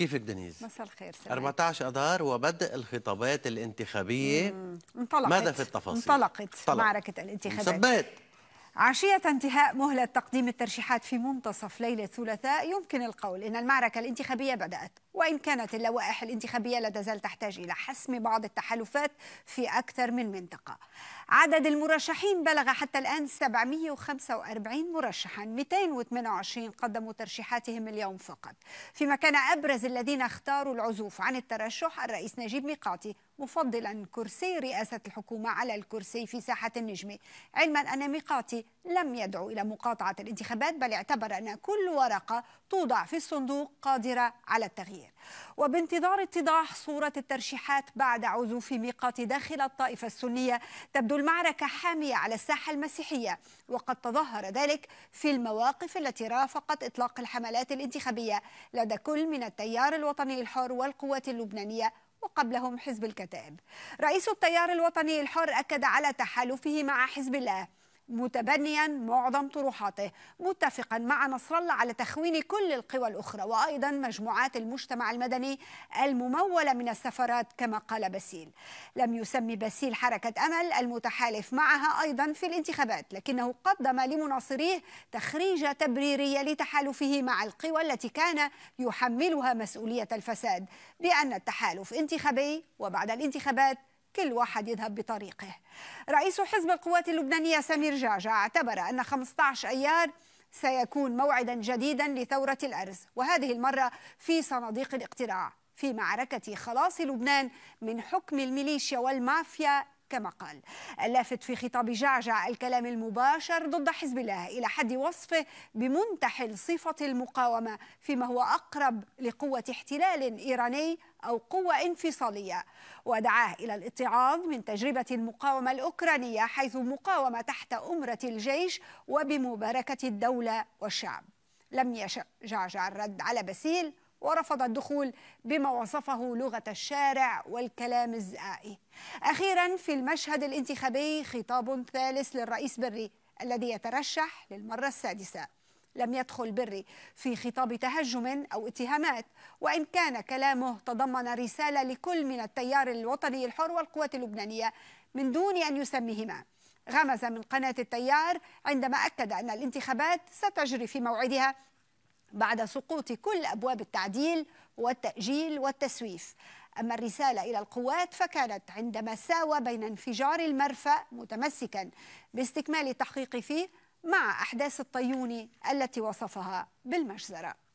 كيفك الدنيز؟ مساء الخير سلام 14 اذار وبدء الخطابات الانتخابيه انطلقت ماذا في التفاصيل؟ انطلقت طلق. معركه الانتخابات مثبت عشية انتهاء مهلة تقديم الترشيحات في منتصف ليلة الثلاثاء يمكن القول إن المعركة الانتخابية بدأت وإن كانت اللوائح الانتخابية لا تزال تحتاج إلى حسم بعض التحالفات في أكثر من منطقة عدد المرشحين بلغ حتى الآن 745 مرشحا 228 قدموا ترشيحاتهم اليوم فقط فيما كان أبرز الذين اختاروا العزوف عن الترشح الرئيس نجيب ميقاتي مفضلا كرسي رئاسة الحكومة على الكرسي في ساحة النجمة علما أن ميقاتي لم يدعو إلى مقاطعة الانتخابات بل اعتبر أن كل ورقة توضع في الصندوق قادرة على التغيير التغيير وبانتظار اتضاح صورة الترشيحات بعد عزوف ميقات داخل الطائفة السنية تبدو المعركة حامية على الساحة المسيحية وقد تظهر ذلك في المواقف التي رافقت إطلاق الحملات الانتخابية لدى كل من التيار الوطني الحر والقوات اللبنانية وقبلهم حزب الكتائب رئيس التيار الوطني الحر أكد على تحالفه مع حزب الله متبنيا معظم طروحاته متفقا مع نصر الله على تخوين كل القوى الأخرى وأيضا مجموعات المجتمع المدني الممولة من السفارات كما قال باسيل لم يسمي باسيل حركة أمل المتحالف معها أيضا في الانتخابات لكنه قدم لمناصريه تخريجة تبريرية لتحالفه مع القوى التي كان يحملها مسؤولية الفساد بأن التحالف انتخابي وبعد الانتخابات كل واحد يذهب بطريقه رئيس حزب القوات اللبنانية سمير جعجع اعتبر أن 15 أيار سيكون موعدا جديدا لثورة الأرز وهذه المرة في صناديق الاقتراع في معركة خلاص لبنان من حكم الميليشيا والمافيا كما قال اللافت في خطاب جعجع الكلام المباشر ضد حزب الله إلى حد وصفه بمنتحل صفة المقاومة فيما هو أقرب لقوة احتلال إيراني أو قوة انفصالية ودعاه إلى الاتعاظ من تجربة المقاومة الأوكرانية حيث مقاومة تحت أمرة الجيش وبمباركة الدولة والشعب لم يشأ جعجع الرد على بسيل ورفض الدخول بما وصفه لغة الشارع والكلام الزائي أخيرا في المشهد الانتخابي خطاب ثالث للرئيس بري الذي يترشح للمرة السادسة لم يدخل بري في خطاب تهجم أو اتهامات وإن كان كلامه تضمن رسالة لكل من التيار الوطني الحر والقوات اللبنانية من دون أن يسميهما غمز من قناة التيار عندما أكد أن الانتخابات ستجري في موعدها بعد سقوط كل أبواب التعديل والتأجيل والتسويف أما الرسالة إلى القوات فكانت عندما ساوى بين انفجار المرفأ متمسكا باستكمال التحقيق فيه مع أحداث الطيون التي وصفها بالمجزرة